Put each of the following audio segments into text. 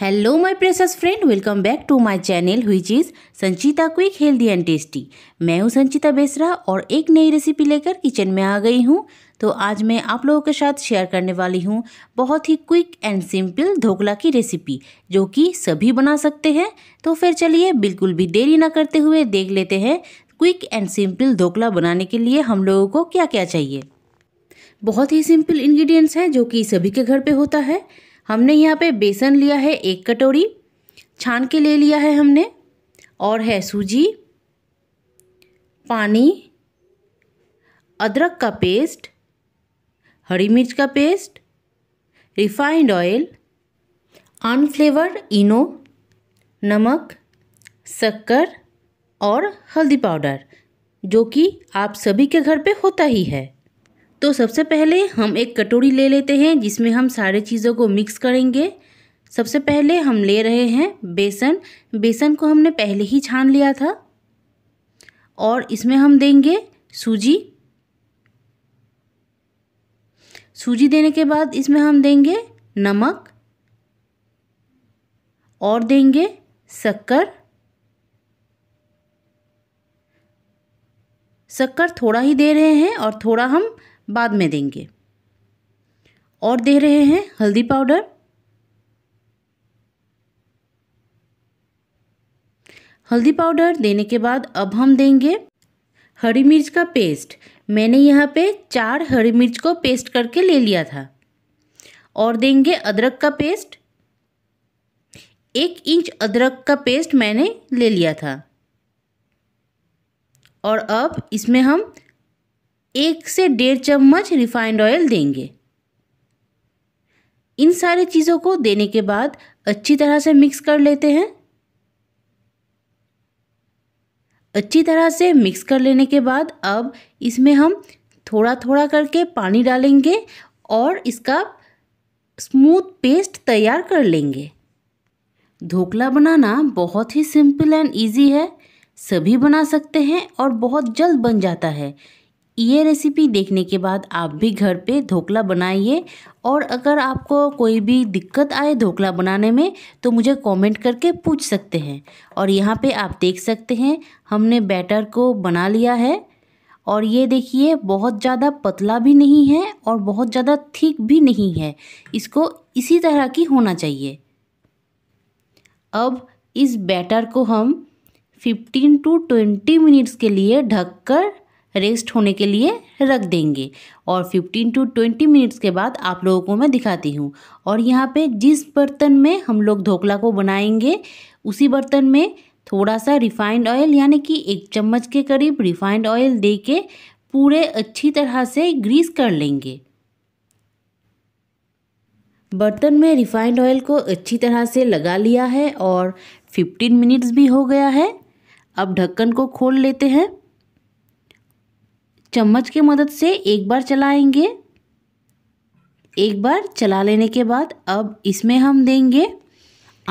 hello my precious friend welcome back to my channel who is Sanchita quick healthy and tasty मैं हूं संचिता बेसरा और एक नई रेसिपी लेकर किचन में आ गई हूं तो आज मैं आप लोगों के साथ शेयर करने वाली हूं बहुत ही क्विक एंड सिंपल ढोकला की रेसिपी जो कि सभी बना सकते हैं तो फिर चलिए बिल्कुल भी देरी ना करते हुए देख लेते हैं क्विक एंड सिंपल ढोकला बनाने के लिए हम लोगों को क्या क्या चाहिए बहुत ही सिंपल इन्ग्रीडियंट्स हैं जो कि सभी के घर पर होता है हमने यहाँ पे बेसन लिया है एक कटोरी छान के ले लिया है हमने और है सूजी पानी अदरक का पेस्ट हरी मिर्च का paste refined oil unflavoured Eno नमक शक्कर और हल्दी पाउडर जो कि आप सभी के घर पे होता ही है तो सबसे पहले हम एक कटोरी ले लेते हैं जिसमें हम सारे चीज़ों को मिक्स करेंगे सबसे पहले हम ले रहे हैं बेसन बेसन को हमने पहले ही छान लिया था और इसमें हम देंगे सूजी सूजी देने के बाद इसमें हम देंगे नमक और देंगे शक्कर शक्कर थोड़ा ही दे रहे हैं और थोड़ा हम बाद में देंगे और दे रहे हैं हल्दी पाउडर हल्दी पाउडर देने के बाद अब हम देंगे हरी मिर्च का पेस्ट मैंने यहाँ पे चार हरी मिर्च को पेस्ट करके ले लिया था और देंगे अदरक का पेस्ट एक इंच अदरक का पेस्ट मैंने ले लिया था और अब इसमें हम एक से डेढ़ चम्मच रिफाइंड ऑयल देंगे इन सारी चीज़ों को देने के बाद अच्छी तरह से मिक्स कर लेते हैं अच्छी तरह से मिक्स कर लेने के बाद अब इसमें हम थोड़ा थोड़ा करके पानी डालेंगे और इसका स्मूथ पेस्ट तैयार कर लेंगे ढोकला बनाना बहुत ही सिंपल एंड इजी है सभी बना सकते हैं और बहुत जल्द बन जाता है ये रेसिपी देखने के बाद आप भी घर पे ढोकला बनाइए और अगर आपको कोई भी दिक्कत आए ढोकला बनाने में तो मुझे कमेंट करके पूछ सकते हैं और यहाँ पे आप देख सकते हैं हमने बैटर को बना लिया है और ये देखिए बहुत ज़्यादा पतला भी नहीं है और बहुत ज़्यादा थिक भी नहीं है इसको इसी तरह की होना चाहिए अब इस बैटर को हम 15 टू 20 मिनट्स के लिए ढककर रेस्ट होने के लिए रख देंगे और 15 टू 20 मिनट्स के बाद आप लोगों को मैं दिखाती हूँ और यहाँ पे जिस बर्तन में हम लोग ढोकला को बनाएंगे उसी बर्तन में थोड़ा सा रिफाइंड ऑयल यानी कि एक चम्मच के करीब रिफाइंड ऑयल दे के पूरे अच्छी तरह से ग्रीस कर लेंगे बर्तन में रिफाइंड ऑयल को अच्छी तरह से लगा लिया है और 15 मिनट्स भी हो गया है अब ढक्कन को खोल लेते हैं चम्मच की मदद से एक बार चलाएंगे एक बार चला लेने के बाद अब इसमें हम देंगे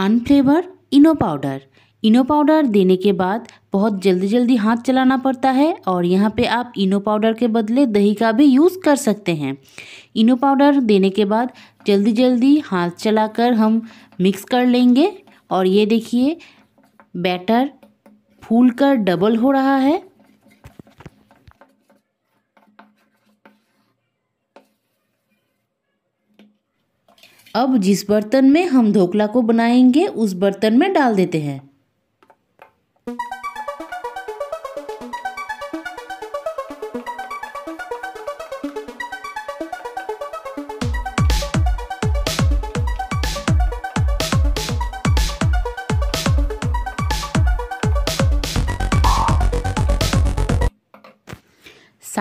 unflavour Eno powder Eno powder देने के बाद बहुत जल्दी जल्दी हाथ चलाना पड़ता है और यहाँ पे आप इनो पाउडर के बदले दही का भी यूज़ कर सकते हैं इनो पाउडर देने के बाद जल्दी जल्दी हाथ चलाकर हम मिक्स कर लेंगे और ये देखिए बैटर फूल कर डबल हो रहा है अब जिस बर्तन में हम ढोकला को बनाएंगे उस बर्तन में डाल देते हैं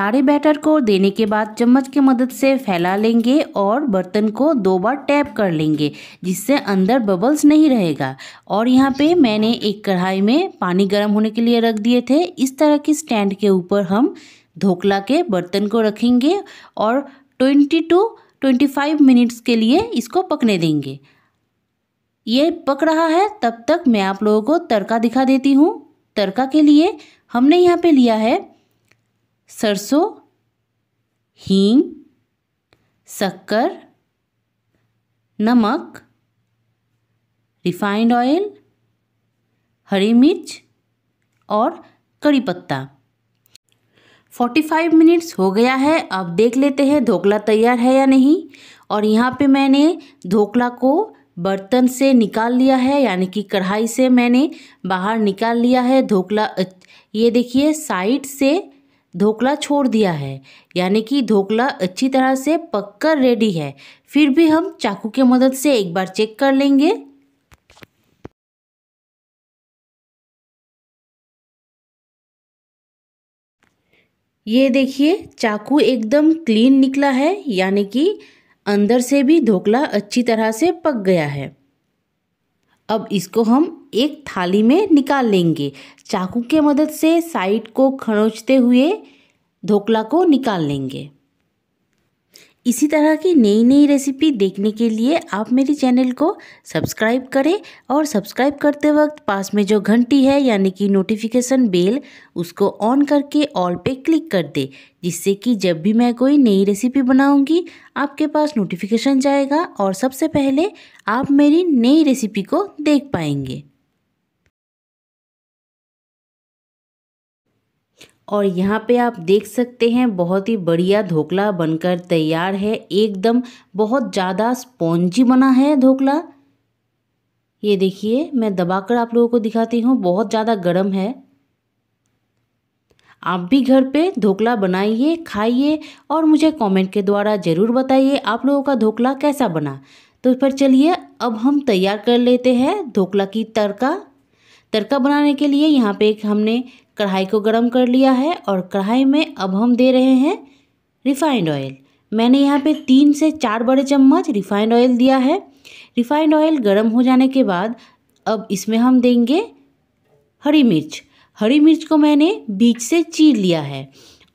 सारे बैटर को देने के बाद चम्मच की मदद से फैला लेंगे और बर्तन को दो बार टैप कर लेंगे जिससे अंदर बबल्स नहीं रहेगा और यहाँ पे मैंने एक कढ़ाई में पानी गर्म होने के लिए रख दिए थे इस तरह के स्टैंड के ऊपर हम धोखला के बर्तन को रखेंगे और twenty to twenty five minutes के लिए इसको पकने देंगे ये पक रहा है तब तक मैं आप लोगों को तड़का दिखा देती हूँ तड़का के लिए हमने यहाँ पे लिया है सरसों हींग शक्कर नमक रिफाइंड ऑयल हरी मिर्च और कड़ी पत्ता 45 मिनट्स हो गया है अब देख लेते हैं ढोकला तैयार है या नहीं और यहाँ पे मैंने ढोकला को बर्तन से निकाल लिया है यानी कि कढ़ाई से मैंने बाहर निकाल लिया है ढोकला ये देखिए साइड से धोखला छोड़ दिया है यानी कि धोखला अच्छी तरह से पक कर रेडी है फिर भी हम चाकू के मदद से एक बार चेक कर लेंगे ये देखिए चाकू एकदम क्लीन निकला है यानी कि अंदर से भी धोखला अच्छी तरह से पक गया है अब इसको हम एक थाली में निकाल लेंगे चाकू के मदद से साइड को खरोंचते हुए ढोकला को निकाल लेंगे इसी तरह की नई नई रेसिपी देखने के लिए आप मेरे चैनल को सब्सक्राइब करें और सब्सक्राइब करते वक्त पास में जो घंटी है यानी कि नोटिफिकेशन बेल उसको ऑन करके ऑल पे क्लिक कर दे जिससे कि जब भी मैं कोई नई रेसिपी बनाऊंगी आपके पास नोटिफिकेशन जाएगा और सबसे पहले आप मेरी नई रेसिपी को देख पाएंगे और यहाँ पे आप देख सकते हैं बहुत ही बढ़िया ढोकला बनकर तैयार है एकदम बहुत ज़्यादा स्पॉन्जी बना है ढोकला ये देखिए मैं दबाकर आप लोगों को दिखाती हूँ बहुत ज़्यादा गर्म है आप भी घर पे ढोकला बनाइए खाइए और मुझे कमेंट के द्वारा ज़रूर बताइए आप लोगों का ढोकला कैसा बना तो फिर चलिए अब हम तैयार कर लेते हैं ढोकला की तड़का तड़का बनाने के लिए यहाँ पे एक हमने कढ़ाई को गर्म कर लिया है और कढ़ाई में अब हम दे रहे हैं रिफाइंड ऑयल मैंने यहाँ पे तीन से चार बड़े चम्मच रिफाइंड ऑयल दिया है रिफाइंड ऑयल गर्म हो जाने के बाद अब इसमें हम देंगे हरी मिर्च हरी मिर्च को मैंने बीच से चीर लिया है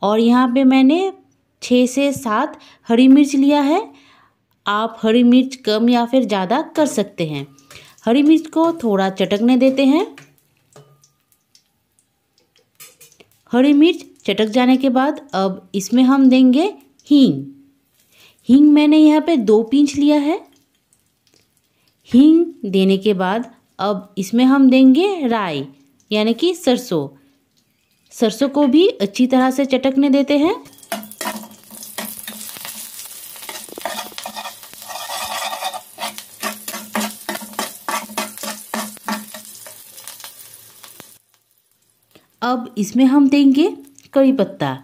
और यहाँ पे मैंने छः से सात हरी मिर्च लिया है आप हरी मिर्च कम या फिर ज़्यादा कर सकते हैं हरी मिर्च को थोड़ा चटकने देते हैं हरी मिर्च चटक जाने के बाद अब इसमें हम देंगे हींग हींग मैंने यहाँ पे दो पींच लिया है हींग देने के बाद अब इसमें हम देंगे राई यानी कि सरसों सरसों को भी अच्छी तरह से चटकने देते हैं इसमें हम देंगे कड़ी पत्ता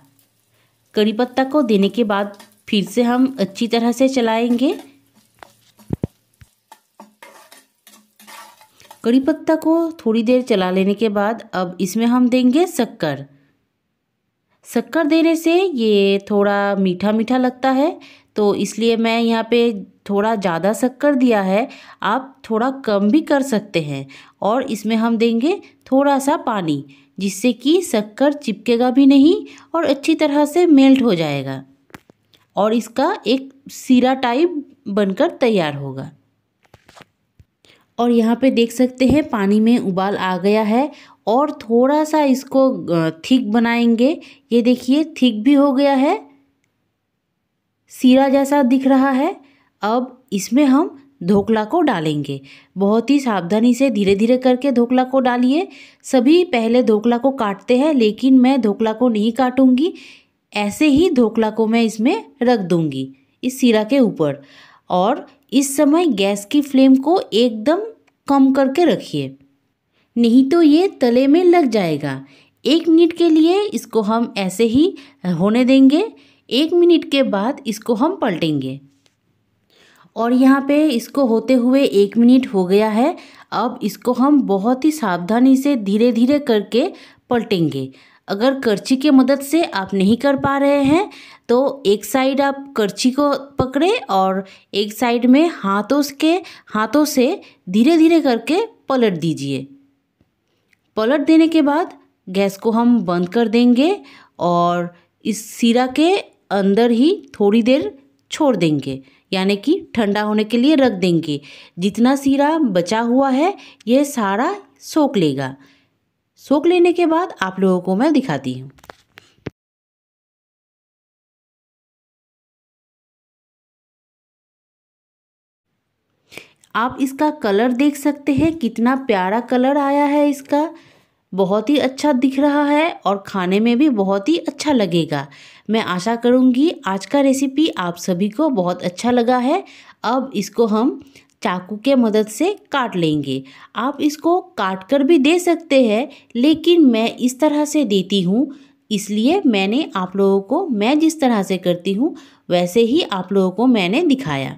कड़ी पत्ता को देने के बाद फिर से हम अच्छी तरह से चलाएंगे कड़ी पत्ता को थोड़ी देर चला लेने के बाद अब इसमें हम देंगे शक्कर शक्कर देने से ये थोड़ा मीठा मीठा लगता है तो इसलिए मैं यहाँ पे थोड़ा ज़्यादा शक्कर दिया है आप थोड़ा कम भी कर सकते हैं और इसमें हम देंगे थोड़ा सा पानी जिससे कि शक्कर चिपकेगा भी नहीं और अच्छी तरह से मेल्ट हो जाएगा और इसका एक सीरा टाइप बनकर तैयार होगा और यहाँ पे देख सकते हैं पानी में उबाल आ गया है और थोड़ा सा इसको थिक बनाएंगे ये देखिए थिक भी हो गया है सीरा जैसा दिख रहा है अब इसमें हम धोखला को डालेंगे बहुत ही सावधानी से धीरे धीरे करके धोखला को डालिए सभी पहले धोखला को काटते हैं लेकिन मैं धोखला को नहीं काटूंगी ऐसे ही धोखला को मैं इसमें रख दूंगी इस सिरा के ऊपर और इस समय गैस की फ्लेम को एकदम कम करके रखिए नहीं तो ये तले में लग जाएगा एक मिनट के लिए इसको हम ऐसे ही होने देंगे एक मिनट के बाद इसको हम पलटेंगे और यहाँ पे इसको होते हुए एक मिनट हो गया है अब इसको हम बहुत ही सावधानी से धीरे धीरे करके पलटेंगे अगर करछी के मदद से आप नहीं कर पा रहे हैं तो एक साइड आप करछी को पकड़े और एक साइड में हाथों के हाथों से धीरे धीरे करके पलट दीजिए पलट देने के बाद गैस को हम बंद कर देंगे और इस सिरा के अंदर ही थोड़ी देर छोड़ देंगे यानी कि ठंडा होने के लिए रख देंगे जितना सीरा बचा हुआ है यह सारा सोख लेगा सोख लेने के बाद आप लोगों को मैं दिखाती हूँ आप इसका कलर देख सकते हैं कितना प्यारा कलर आया है इसका बहुत ही अच्छा दिख रहा है और खाने में भी बहुत ही अच्छा लगेगा मैं आशा करूँगी आज का रेसिपी आप सभी को बहुत अच्छा लगा है अब इसको हम चाकू के मदद से काट लेंगे आप इसको काट कर भी दे सकते हैं लेकिन मैं इस तरह से देती हूँ इसलिए मैंने आप लोगों को मैं जिस तरह से करती हूँ वैसे ही आप लोगों को मैंने दिखाया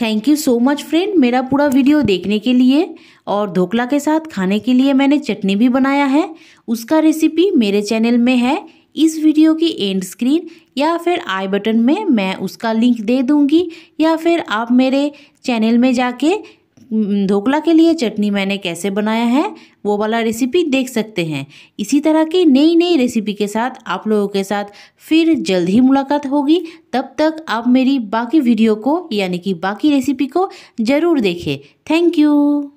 thank you so much friend मेरा पूरा वीडियो देखने के लिए और ढोकला के साथ खाने के लिए मैंने चटनी भी बनाया है उसका रेसिपी मेरे चैनल में है इस वीडियो की एंड स्क्रीन या फिर आई बटन में मैं उसका लिंक दे दूँगी या फिर आप मेरे चैनल में जाके हम्म, ढोकला के लिए चटनी मैंने कैसे बनाया है वो वाला रेसिपी देख सकते हैं इसी तरह की नई नई रेसिपी के साथ आप लोगों के साथ फिर जल्द ही मुलाकात होगी तब तक आप मेरी बाकी वीडियो को यानी कि बाकी रेसिपी को ज़रूर देखें थैंक यू